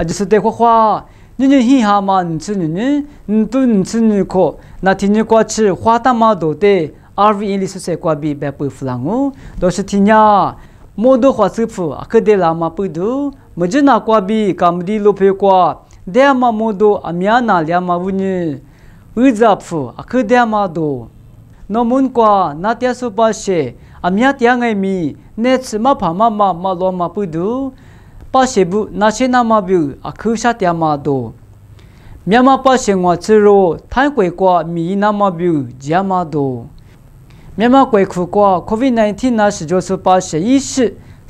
အဂျစ်တေခွာခွာညညဟီဟာမန်ချညညနတုန်ချညခိုနာတိညကွာချခွာတမဒိုတေ RV လီဆဆေကွာဘီဘပဖလာငိုဒေါ်စတိညာမိုဒိုခွာစဖအကဒေလာမပဒူမဂျနာကွာဘီကမ်ဒီလိုဖေကွာဒဲမမိုဒိုအမြာနာလျာမဝညဥဇပ်ဖအကဒေမဒိုနော်မွန်ကွာနာတျာဆူပါရှေအမြတ်တျာငိုင်မီနက်စမဖာမမမလောမပဒူပါရှိဘူးနာရှိနာမဘူးအခုရှာတျာမတို့မြန်မာပါရှင်ဝချရိုထိုင်းကွယ်ကွာမီနာမဘူးဂျာမတို့မြန်မာကွယ်ခုကွာ COVID-19 နာရှိဂျိုဆူပါရှိဤရှိ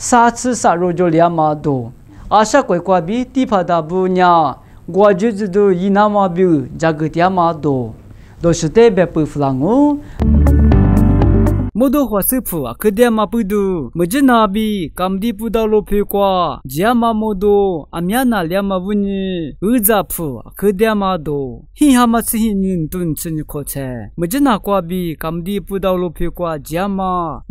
စာချစ်စာရိုဂျိုလျာမတို့အာရှကွယ်ကွာဘီတိဖာတာဘူးညာဂွာဂျူဇူဒူယီနာမဘူးဂျာဂတျာမတို့ဒိုရှိတဲ့ဘပူဖလာငူမဒိုခွာစဖူအခဒဲမပူဒူမဂျနာဘီကမ်ဒီပူဒလိုဖေကွာဂျာမမဒိုအမြနာလျမဝနီဥဇဖူအခဒဲမဒိုဟီဟာမစဟီနင်တွန်ချင်ခိုချေမဂျနာကွာဘီကမ်ဒီပူဒလိုဖေကွာဂျာမ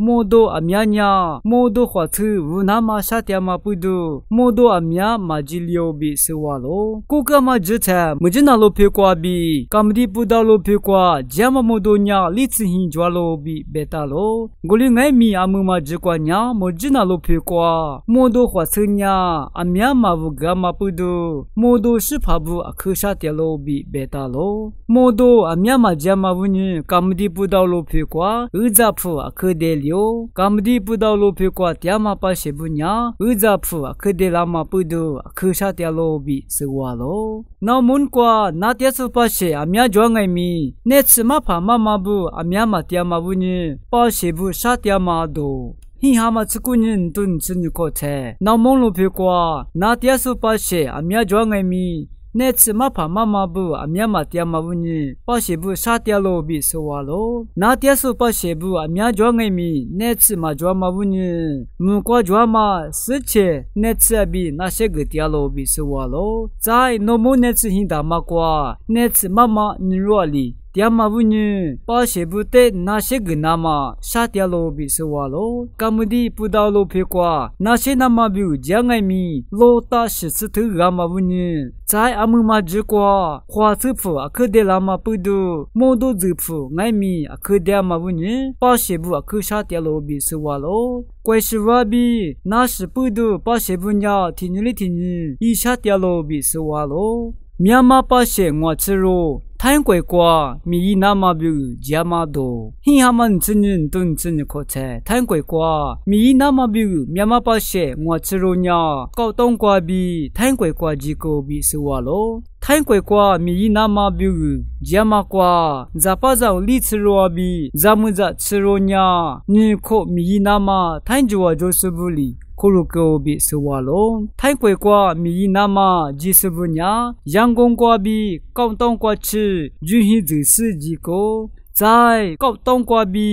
မိုဒိုအမြညာမိုဒိုခွာသဝနာမရှာတျမပူဒူမိုဒိုအမြမာဂျီလီယိုဘီဆဝါလိုကိုကမဂျချေမဂျနာလိုဖေကွာဘီကမ်ဒီပူဒလိုဖေကွာဂျာမမိုဒိုညာလိချဟင်ဂျွာလိုဘီဘေတာလိုလိုဂိုလီငိုင်မီအမှုမဂျကွာညာမိုဂျီနာလိုဖေကွာမိုဒိုခွာဆညာအမြမဘူဂမပူဒိုမိုဒိုရှိဖဘူအခုရှာတယ်လိုဘီဘေတာလိုမိုဒိုအမြမဂျမဘူညကမဒီပူဒောလိုဖေကွာဥဇဖူအခုဒဲလျိုကမဒီပူဒောလိုဖေကွာတရားမပါရှိဘူးညာဥဇဖူအခုဒဲလာမပူဒိုအခုရှာတယ်လိုဘီစွာလိုနော်မွန်ကွာနာတျဆုပါရှိအမြဂျောငိုင်မီနက်စမဖာမမဘူအမြမတရားမဘူးညပါ시부샤티아마도히하마츠쿠닌둔츠니코테나몽로비과나티아스파시아미야조앙에미 nets mapa mama bu amyama tia mabuni pa shebu sa tia lo bi so wa lo na tia so pa shebu amya jwa ngai mi nets ma jwa mabuni mu kwa jwa ma si che nets bi na she ge tia lo bi so wa lo zai no mo nets hin da ma kwa nets mama ni ro li တရားမဘူးညပါရှိဘူးတဲ့နာရှိကနာမရှာတရားလိုပြီးဆိုဝါလိုကမ္မဒီပူတော်လိုဖေကွာနာရှိနာမဘူးဂျန်ငိုင်မီလိုတာရှိစသူကမဘူးညဇိုင်အမှုမဂျကွာခွာစဖို့အခုဒေလာမပူဒူမုံဒူဇဖို့ငိုင်မီ အခုဒေမဘူးညပါရှိဘူးအခုရှာတရားလိုပြီးဆိုဝါလိုကွယ်ရှိဝဘီနာရှိပူဒူပါရှိဘူးညတင်ညလိတင်ညဤရှာတရားလိုပြီးဆိုဝါလိုမြန်မာပါရှိငွာချရို타인괴과미이나마뷰지아마도히하만진인둔진코체타인괴과미이나마뷰 мя 마빠셰응와츠로냐까똥과비타인괴과지고비스와로ထိုင်းကွယ်ကွာမြည်နာမပြူဂျမကွာဇာပဇောင်လီချရောဘီဇာမွန်ဇချရောညာညီခိုမြည်နာမထိုင်းဂျောဂျိုဆဘူလီကိုရိုကိုဘီဆိုဝါလုံးထိုင်းကွယ်ကွာမြည်နာမဂျီဆဘူညာရန်ကုန်ကွာဘီကောင်တောင်းကွာချဂျူဟီဇီစီဂျီကိုဇိုင်ကောက်တုံးကွာဘီ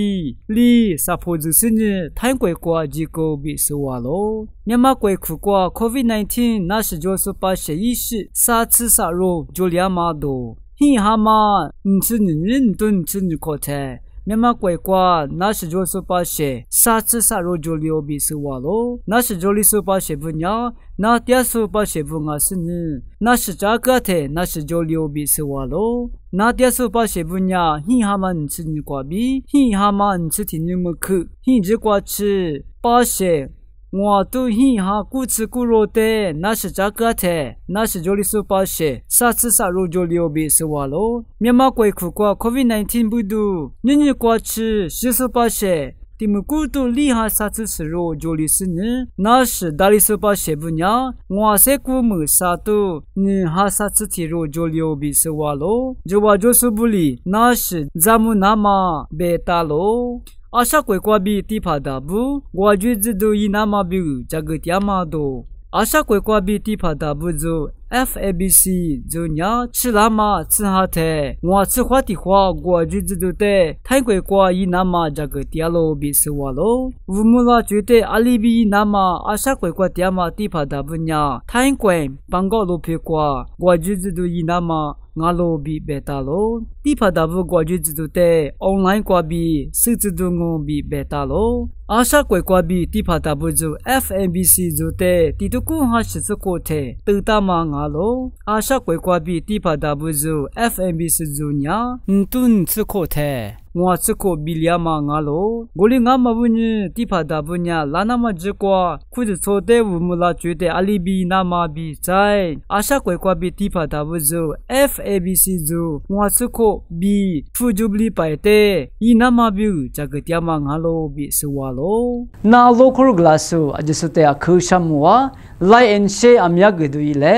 လီစာဖိုဇုစင်းထိုင်းကွယ်ကွာဂျီကိုဘီဆိုဝါလိုမြန်မာကွယ်ခုကွာ COVID-19 နတ်ရှိဂျိုစပါရှေယီရှိစာချစ်စာရိုဂျိုလီယာမာဒိုဟင်ဟာမာအင်းစင်းရင်တွန်းစင်းကိုတဲ့မြမကွယ်ကွာနာရှဂျိုဆူပါရှေစာချဆာရိုဂျိုလီယိုဘီဆူဝါလိုနာရှဂျိုလီဆူပါရှေဘညာနာတျာဆူပါရှေဘငါစင်းနာရှဂျာကတဲ့နာရှဂျိုလီယိုဘီဆူဝါလိုနာတျာဆူပါရှေဘညာဟင်ဟာမန်စင်းကွာဘီဟင်ဟာမန်စတင်နမခဟင်ဂျေကွာချပါရှေငွာတူဟိဟာကုချကုရိုတဲနာရှဂျာကတဲ့နာရှဂျိုလီဆူပါရှေဆတ်ဆဆရိုဂျိုလီယိုဘီဆွာလိုမြမကွယ်ခုကွာကိုဗစ် -19 ဘူးဒူညညကွာချရှီဆူပါရှေတိမကူတူလီဟာဆတ်ဆရိုဂျိုလီစနနာရှဒါလီဆူပါရှေဘူးညာငွာဆေကူမူဆာတူညဟာဆတ်ဆတီရိုဂျိုလီယိုဘီဆွာလိုဂျိုဘာဂျိုဆူဘူးလီနာရှဇာမူနာမာဘေတာလိုအဆက်ကွယ်ကွာပြီးတိဖာတာဘူးဂွာကျွေးဇဒူယီနာမဘူးဂျာဂတ်ယာမာဒိုအဆက်ကွယ်ကွာပြီးတိဖာတာဘူးဇို FABC ဇိုညာချလာမစဟာတဲ့ငွာစခွာတိခွာဂွာကျွေးဇဒူတဲ့ထိုင်ကွယ်ကွာယီနာမဂျာဂတ်ယာလိုဘီဆွာလိုဝမူလာကျွေးတဲ့အလီဘီနာမအဆက်ကွယ်ကွာတရားမတိဖာတာဘူးညာထိုင်ကွယ်ဘန်ကောလိုဖေကွာဂွာကျွေးဇဒူယီနာမငါလိုဘီဘတာလိုတိဖတာဘုကွာဂျီတူတဲ့အွန်လိုင်းကွာဘီစစ်တူငုံဘီဘတာလိုအာရှကွယ်ကွာဘီတိဖတာဘုဇူ FMBC ဇူတဲ့တီတကူဟာရှစကိုတဲ့တူတာမငါလိုအာရှကွယ်ကွာဘီတိဖတာဘုဇူ FMBC ဇူညာတွန်းစကိုတဲ့ငွာစကိုဘီလျာမငါလိုဂိုလီငါမဘူးညတိဖာဒါဘူးညလာနာမဂျကွာခုဒဆိုတဲ့ဝမလာကျွေးတဲ့အလီဘီနာမဘီဆိုင်အာရှကွယ်ကွာဘီတိဖာဒါဘူးဇို FABC ဇိုငွာစကိုဘီထူဂျူဘလီပိုင်တဲ့ဤနာမဘူးဂျာဂတျာမငါလိုဘီဆွာလိုနာလိုခရဂလာဆူအဂျစတဲ့အခုရှမ်ဝါ like and share အမြတ်ကြွေလေ